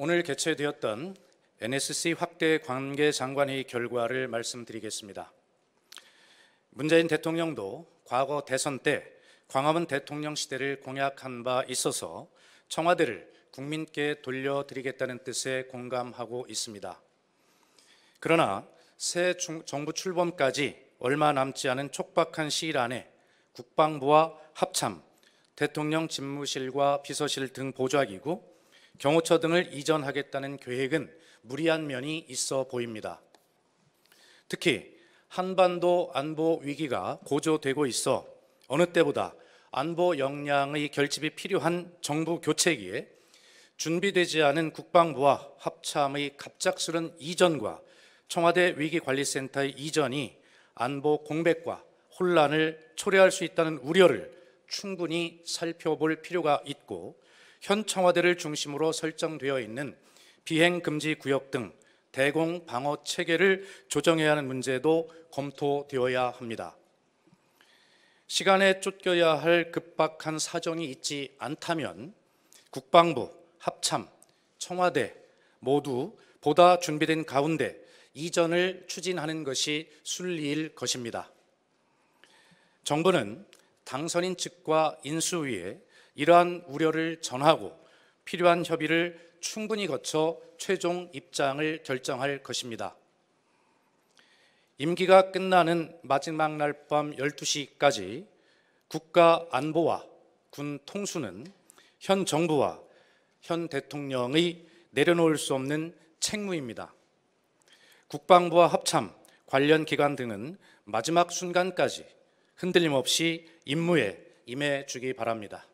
오늘 개최되었던 NSC 확대 관계장관회의 결과를 말씀드리겠습니다. 문재인 대통령도 과거 대선 때 광화문 대통령 시대를 공약한 바 있어서 청와대를 국민께 돌려드리겠다는 뜻에 공감하고 있습니다. 그러나 새 정부 출범까지 얼마 남지 않은 촉박한 시일 안에 국방부와 합참, 대통령 집무실과 비서실 등 보좌기구, 경호처 등을 이전하겠다는 계획은 무리한 면이 있어 보입니다. 특히 한반도 안보 위기가 고조되고 있어 어느 때보다 안보 역량의 결집이 필요한 정부 교체기에 준비되지 않은 국방부와 합참의 갑작스런 이전과 청와대 위기관리센터의 이전이 안보 공백과 혼란을 초래할 수 있다는 우려를 충분히 살펴볼 필요가 있고 현 청와대를 중심으로 설정되어 있는 비행 금지 구역 등 대공 방어 체계를 조정해야 하는 문제도 검토되어야 합니다. 시간에 쫓겨야 할 급박한 사정이 있지 않다면 국방부, 합참, 청와대 모두 보다 준비된 가운데 이전을 추진하는 것이 순리일 것입니다. 정부는 당선인 측과 인수위에 이러한 우려를 전하고 필요한 협의를 충분히 거쳐 최종 입장을 결정할 것입니다. 임기가 끝나는 마지막 날 밤 12시까지 국가 안보와 군 통수는 현 정부와 현 대통령의 내려놓을 수 없는 책무입니다. 국방부와 합참, 관련 기관 등은 마지막 순간까지 흔들림 없이 임무에 임해주기 바랍니다.